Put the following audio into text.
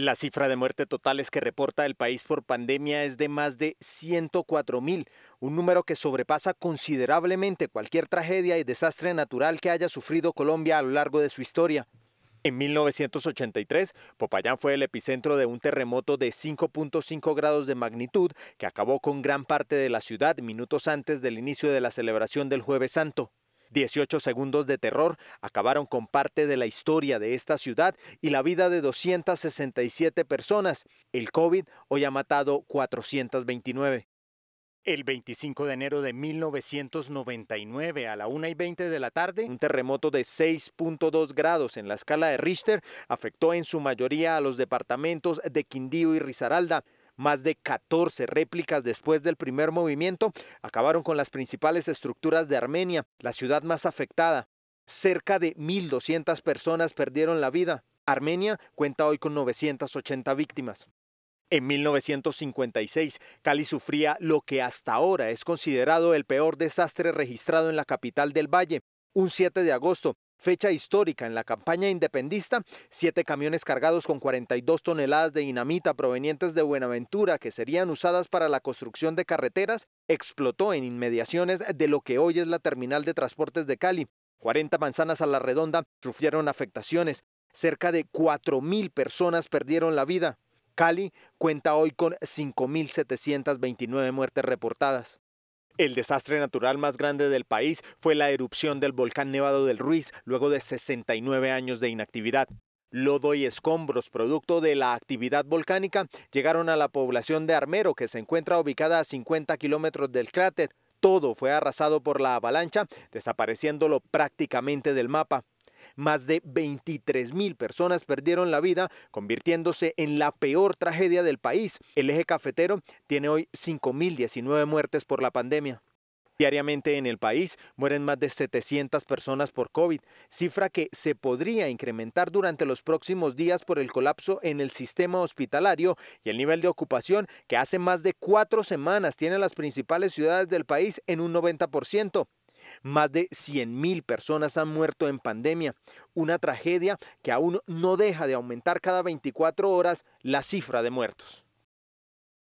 La cifra de muerte totales que reporta el país por pandemia es de más de 104 mil, un número que sobrepasa considerablemente cualquier tragedia y desastre natural que haya sufrido Colombia a lo largo de su historia. En 1983, Popayán fue el epicentro de un terremoto de 5.5 grados de magnitud que acabó con gran parte de la ciudad minutos antes del inicio de la celebración del Jueves Santo. 18 segundos de terror acabaron con parte de la historia de esta ciudad y la vida de 267 personas. El COVID hoy ha matado 429. El 25 de enero de 1999, a la 1 y 20 de la tarde, un terremoto de 6.2 grados en la escala de Richter afectó en su mayoría a los departamentos de Quindío y Risaralda más de 14 réplicas después del primer movimiento acabaron con las principales estructuras de Armenia, la ciudad más afectada. Cerca de 1.200 personas perdieron la vida. Armenia cuenta hoy con 980 víctimas. En 1956, Cali sufría lo que hasta ahora es considerado el peor desastre registrado en la capital del valle. Un 7 de agosto, fecha histórica en la campaña independista, siete camiones cargados con 42 toneladas de dinamita provenientes de Buenaventura que serían usadas para la construcción de carreteras explotó en inmediaciones de lo que hoy es la terminal de transportes de Cali. 40 manzanas a la redonda sufrieron afectaciones. Cerca de 4.000 personas perdieron la vida. Cali cuenta hoy con 5.729 muertes reportadas. El desastre natural más grande del país fue la erupción del volcán Nevado del Ruiz, luego de 69 años de inactividad. Lodo y escombros, producto de la actividad volcánica, llegaron a la población de Armero, que se encuentra ubicada a 50 kilómetros del cráter. Todo fue arrasado por la avalancha, desapareciéndolo prácticamente del mapa. Más de 23 mil personas perdieron la vida, convirtiéndose en la peor tragedia del país. El eje cafetero tiene hoy 5.019 muertes por la pandemia. Diariamente en el país mueren más de 700 personas por COVID, cifra que se podría incrementar durante los próximos días por el colapso en el sistema hospitalario y el nivel de ocupación que hace más de cuatro semanas tiene las principales ciudades del país en un 90%. Más de 100.000 personas han muerto en pandemia, una tragedia que aún no deja de aumentar cada 24 horas la cifra de muertos.